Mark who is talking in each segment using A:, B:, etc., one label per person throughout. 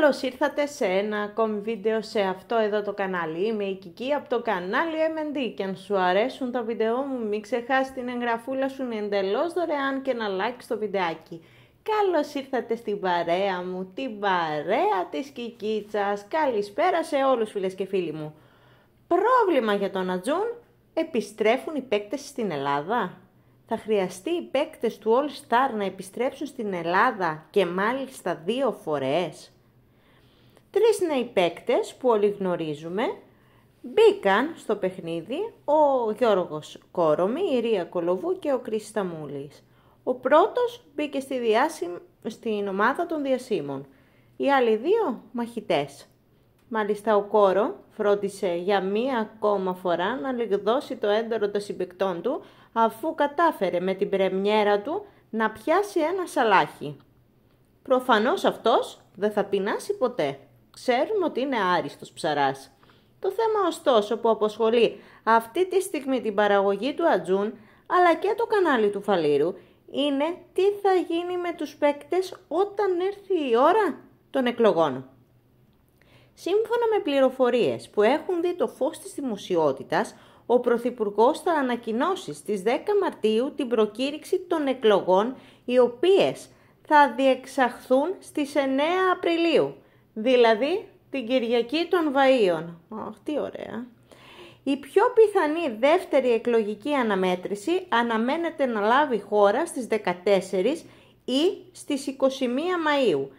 A: Καλώς ήρθατε σε ένα ακόμη βίντεο σε αυτό εδώ το κανάλι. Είμαι η Κική από το κανάλι MND και αν σου αρέσουν τα βίντεο μου μην ξεχάσεις την εγγραφούλα σου είναι εντελώς δωρεάν και ένα like στο βιντεάκι. Καλώς ήρθατε στην παρέα μου, την παρέα της Κικίτσας. Καλησπέρα σε όλους φίλες και φίλοι μου. Πρόβλημα για τον Ατζούν, επιστρέφουν οι παίκτες στην Ελλάδα. Θα χρειαστεί οι παίκτες του All Star να επιστρέψουν στην Ελλάδα και μάλιστα δύο φορές. Τρεις νέοι παίκτες που όλοι γνωρίζουμε μπήκαν στο παιχνίδι ο Γιώργος Κόρομη, η Ρία Κολοβού και ο Κρίσης Σταμούλης. Ο πρώτος μπήκε στη στην ομάδα των διασύμων. Οι άλλοι δύο μαχητές. Μάλιστα ο Κόρο φρόντισε για μία ακόμα φορά να λιγδώσει το έντερο των συμπαικτών του αφού κατάφερε με την πρεμιέρα του να πιάσει ένα σαλάχι. Προφανώς αυτός δεν θα πεινάσει ποτέ. Ξέρουμε ότι είναι άριστος ψαράς. Το θέμα ωστόσο που αποσχολεί αυτή τη στιγμή την παραγωγή του ατζούν αλλά και το κανάλι του Φαλήρου είναι τι θα γίνει με τους παίκτες όταν έρθει η ώρα των εκλογών. Σύμφωνα με πληροφορίες που έχουν δει το φως της δημοσιότητας, ο Πρωθυπουργός θα ανακοινώσει στις 10 Μαρτίου την προκήρυξη των εκλογών, οι οποίες θα διεξαχθούν στις 9 Απριλίου δηλαδή την Κυριακή των Βαΐων. Αχ, τι ωραία. Η πιο πιθανή δεύτερη εκλογική αναμέτρηση αναμένεται να λάβει χώρα στις 14 ή στις 21 Μαΐου.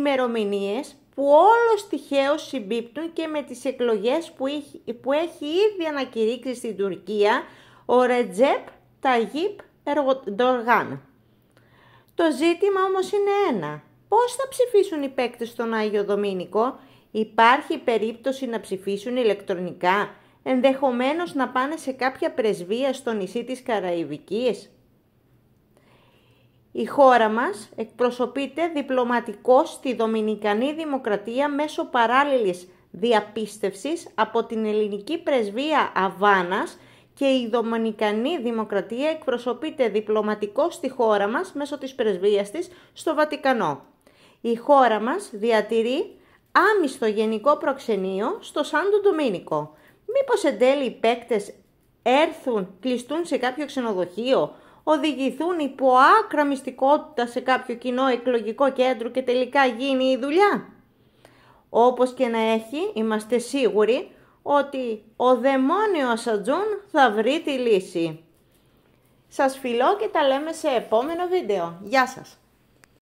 A: μερομηνίες που όλος τυχαίως συμπίπτουν και με τις εκλογές που έχει, που έχει ήδη ανακηρύξει στην Τουρκία ο Ρετζέπ Ταγίπ Ερντοργάν. Το ζήτημα όμως είναι ένα πώς θα ψηφίσουν οι παίκτες στον Άγιο Δομήνικο. Υπάρχει περίπτωση να ψηφίσουν ηλεκτρονικά, ενδεχομένως να πάνε σε κάποια πρεσβεία στο νησί της Καραϊβικής. Η χώρα μας εκπροσωπείται διπλωματικώς στη Δομινικανή Δημοκρατία μέσω παράλληλης διαπίστευσης από την ελληνική πρεσβεία Αβάνας και η Δομινικανή Δημοκρατία εκπροσωπείται διπλωματικώς στη χώρα μας μέσω της πρεσβείας της στο Βατικανό η χώρα μας διατηρεί άμυστο γενικό προξενείο στο Σάντο Ντομίνικο. Μήπως εν τέλει οι παίκτες έρθουν, κλειστούν σε κάποιο ξενοδοχείο, οδηγηθούν υπό άκρα μυστικότητα σε κάποιο κοινό εκλογικό κέντρο και τελικά γίνει η δουλειά. Όπως και να έχει, είμαστε σίγουροι ότι ο δαιμόνιος Ατζούν θα βρει τη λύση. Σας φιλώ και τα λέμε σε επόμενο βίντεο. Γεια σας!